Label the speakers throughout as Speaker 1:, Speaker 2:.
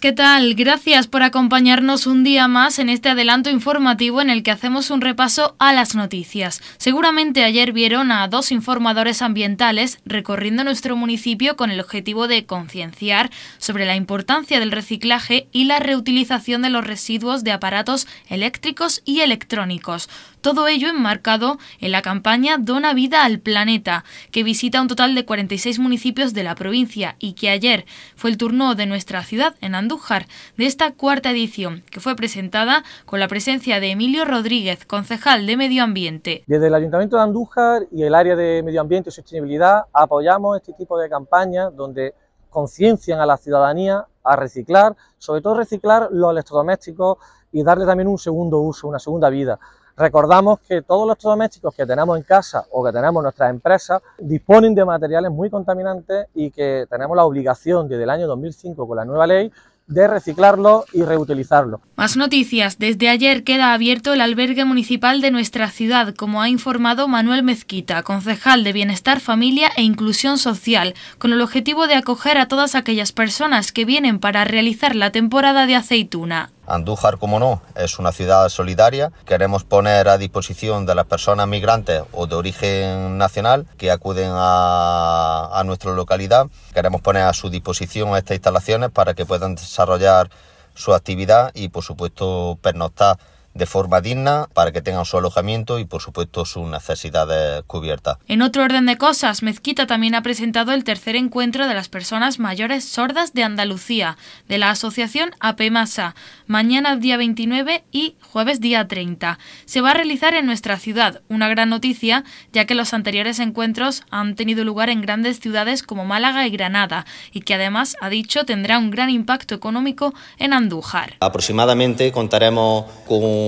Speaker 1: ¿qué tal? Gracias por acompañarnos un día más en este adelanto informativo en el que hacemos un repaso a las noticias. Seguramente ayer vieron a dos informadores ambientales recorriendo nuestro municipio con el objetivo de concienciar sobre la importancia del reciclaje y la reutilización de los residuos de aparatos eléctricos y electrónicos. Todo ello enmarcado en la campaña Dona Vida al Planeta, que visita un total de 46 municipios de la provincia y que ayer fue el turno de nuestra ciudad en Andújar de esta cuarta edición, que fue presentada con la presencia de Emilio Rodríguez, concejal de Medio Ambiente.
Speaker 2: Desde el Ayuntamiento de Andújar y el área de Medio Ambiente y Sostenibilidad apoyamos este tipo de campañas donde conciencian a la ciudadanía a reciclar, sobre todo reciclar los electrodomésticos y darle también un segundo uso, una segunda vida. Recordamos que todos los domésticos que tenemos en casa o que tenemos en nuestras empresas disponen de materiales muy contaminantes y que tenemos la obligación desde el año 2005 con la nueva ley de reciclarlo y reutilizarlo.
Speaker 1: Más noticias. Desde ayer queda abierto el albergue municipal de nuestra ciudad, como ha informado Manuel Mezquita, concejal de Bienestar, Familia e Inclusión Social, con el objetivo de acoger a todas aquellas personas que vienen para realizar la temporada de aceituna.
Speaker 2: Andújar, como no, es una ciudad solidaria. Queremos poner a disposición de las personas migrantes o de origen nacional que acuden a, nuestra localidad. Queremos poner a su disposición estas instalaciones para que puedan desarrollar su actividad y, por supuesto, pernoctar de forma digna para que tengan su alojamiento y por supuesto sus necesidades cubiertas.
Speaker 1: En otro orden de cosas, Mezquita también ha presentado el tercer encuentro de las personas mayores sordas de Andalucía, de la asociación APEMASA, mañana día 29 y jueves día 30. Se va a realizar en nuestra ciudad, una gran noticia, ya que los anteriores encuentros han tenido lugar en grandes ciudades como Málaga y Granada, y que además, ha dicho, tendrá un gran impacto económico en Andújar.
Speaker 2: Aproximadamente contaremos con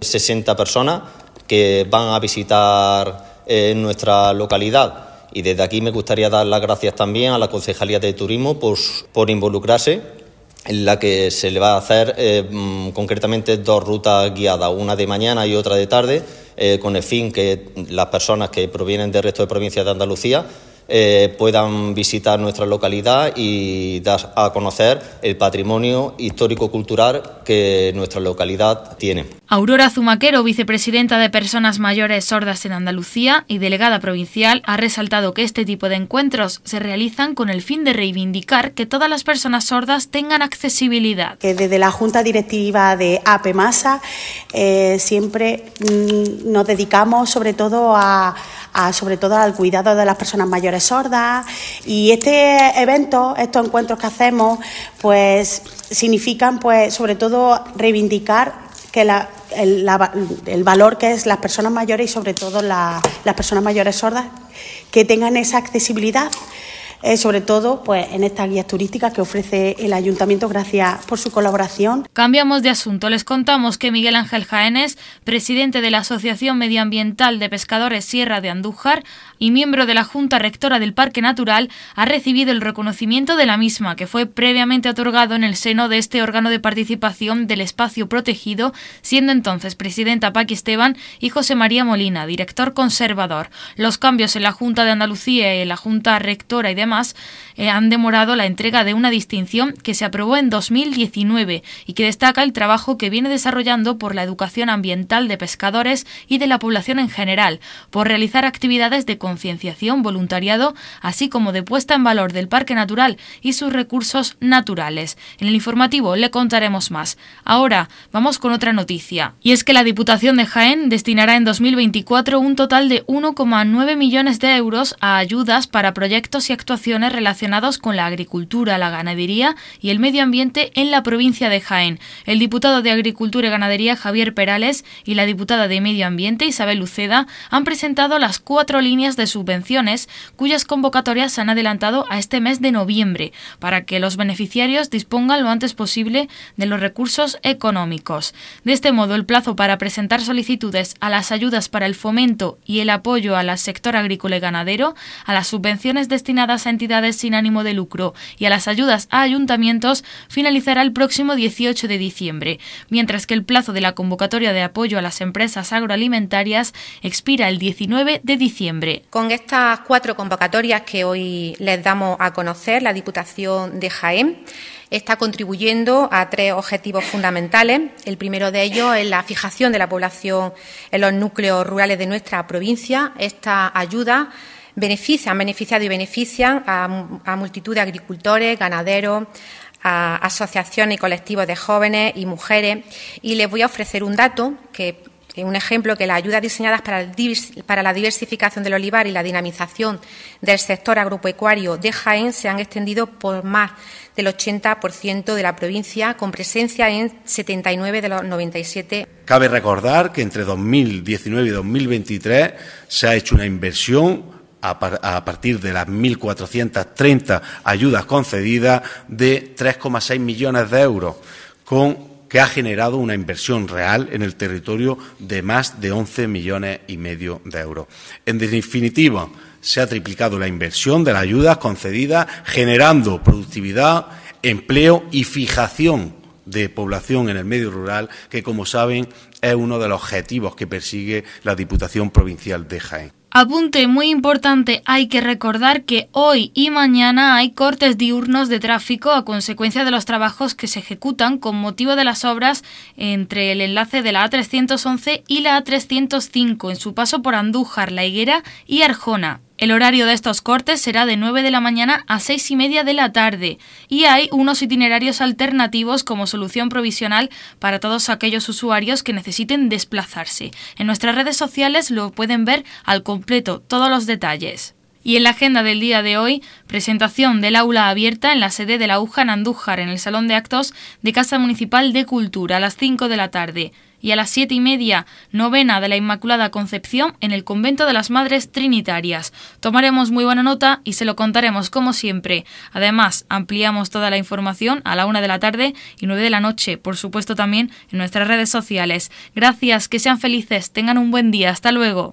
Speaker 2: 60 personas que van a visitar eh, nuestra localidad. Y desde aquí me gustaría dar las gracias también a la Concejalía de Turismo por, involucrarse, en la que se le va a hacer eh, mm, concretamente dos rutas guiadas, una de mañana y otra de tarde, eh, con el fin que las personas que provienen del resto de provincias de Andalucía eh, puedan visitar nuestra localidad y dar a conocer el patrimonio histórico-cultural que nuestra localidad tiene.
Speaker 1: Aurora Zumaquero, vicepresidenta de Personas Mayores Sordas en Andalucía y delegada provincial, ha resaltado que este tipo de encuentros se realizan con el fin de reivindicar que todas las personas sordas tengan accesibilidad. Que desde la Junta Directiva de APEMASA eh, siempre mm, nos dedicamos sobre todo a sobre todo al cuidado de las personas mayores sordas. Y este evento, estos encuentros que hacemos, pues significan, pues, sobre todo reivindicar que la, el, valor que es las personas mayores y sobre todo las personas mayores sordas que tengan esa accesibilidad eh, sobre todo pues, en estas guías turísticas que ofrece el ayuntamiento. Gracias por su colaboración. Cambiamos de asunto. Les contamos que Miguel Ángel Jaénes, presidente de la Asociación Medioambiental de Pescadores Sierra de Andújar y miembro de la Junta Rectora del Parque Natural, ha recibido el reconocimiento de la misma, que fue previamente otorgado en el seno de este órgano de participación del espacio protegido, siendo entonces presidenta Paqui Esteban y José María Molina, director conservador. Los cambios en la Junta de Andalucía y en la Junta Rectora y de además eh, han demorado la entrega de una distinción que se aprobó en 2019 y que destaca el trabajo que viene desarrollando por la educación ambiental de pescadores y de la población en general, por realizar actividades de concienciación, voluntariado, así como de puesta en valor del parque natural y sus recursos naturales. En el informativo le contaremos más. Ahora vamos con otra noticia, y es que la Diputación de Jaén destinará en 2024 un total de 1,9 millones de euros a ayudas para proyectos y actuaciones ...relacionados con la agricultura, la ganadería y el medio ambiente en la provincia de Jaén. El diputado de Agricultura y Ganadería Javier Perales y la diputada de Medio Ambiente Isabel Luceda han presentado las cuatro líneas de subvenciones cuyas convocatorias se han adelantado a este mes de noviembre para que los beneficiarios dispongan lo antes posible de los recursos económicos. De este modo, el plazo para presentar solicitudes a las ayudas para el fomento y el apoyo al sector agrícola y ganadero, a las subvenciones destinadas a entidades sin ánimo de lucro y a las ayudas a ayuntamientos finalizará el próximo 18 de diciembre, mientras que el plazo de la convocatoria de apoyo a las empresas agroalimentarias expira el 19 de diciembre. Con estas cuatro convocatorias que hoy les damos a conocer, la Diputación de Jaén está contribuyendo a tres objetivos fundamentales. El primero de ellos es la fijación de la población en los núcleos rurales de nuestra provincia. Esta ayuda benefician, han beneficiado y benefician a, multitud de agricultores, ganaderos, a asociaciones y colectivos de jóvenes y mujeres. Y les voy a ofrecer un dato que un ejemplo que las ayudas diseñadas para, la diversificación del olivar y la dinamización del sector agropecuario de Jaén se han extendido por más del 80% de la provincia, con presencia en 79 de los 97.
Speaker 2: Cabe recordar que entre 2019 y 2023 se ha hecho una inversión a, partir de las 1.430 ayudas concedidas de 3,6 millones de euros, que ha generado una inversión real en el territorio de más de 11 millones y medio de euros. En definitiva, se ha triplicado la inversión de las ayudas concedidas, generando productividad, empleo y fijación de población en el medio rural, que, como saben, es uno de los objetivos que persigue la Diputación Provincial de Jaén.
Speaker 1: Apunte muy importante, hay que recordar que hoy y mañana hay cortes diurnos de tráfico a consecuencia de los trabajos que se ejecutan con motivo de las obras entre el enlace de la A311 y la A305 en su paso por Andújar, La Higuera y Arjona. El horario de estos cortes será de 9 de la mañana a 6 y media de la tarde y hay unos itinerarios alternativos como solución provisional para todos aquellos usuarios que necesiten desplazarse. En nuestras redes sociales lo pueden ver al completo, todos los detalles. Y en la agenda del día de hoy, presentación del aula abierta en la sede de la UJA en Andújar, en el Salón de Actos de Casa Municipal de Cultura, a las 5 de la tarde. Y a las 7 y media, novena de la Inmaculada Concepción en el Convento de las Madres Trinitarias. Tomaremos muy buena nota y se lo contaremos como siempre. Además, ampliamos toda la información a la 1 de la tarde y 9 de la noche, por supuesto también en nuestras redes sociales. Gracias, que sean felices, tengan un buen día, hasta luego.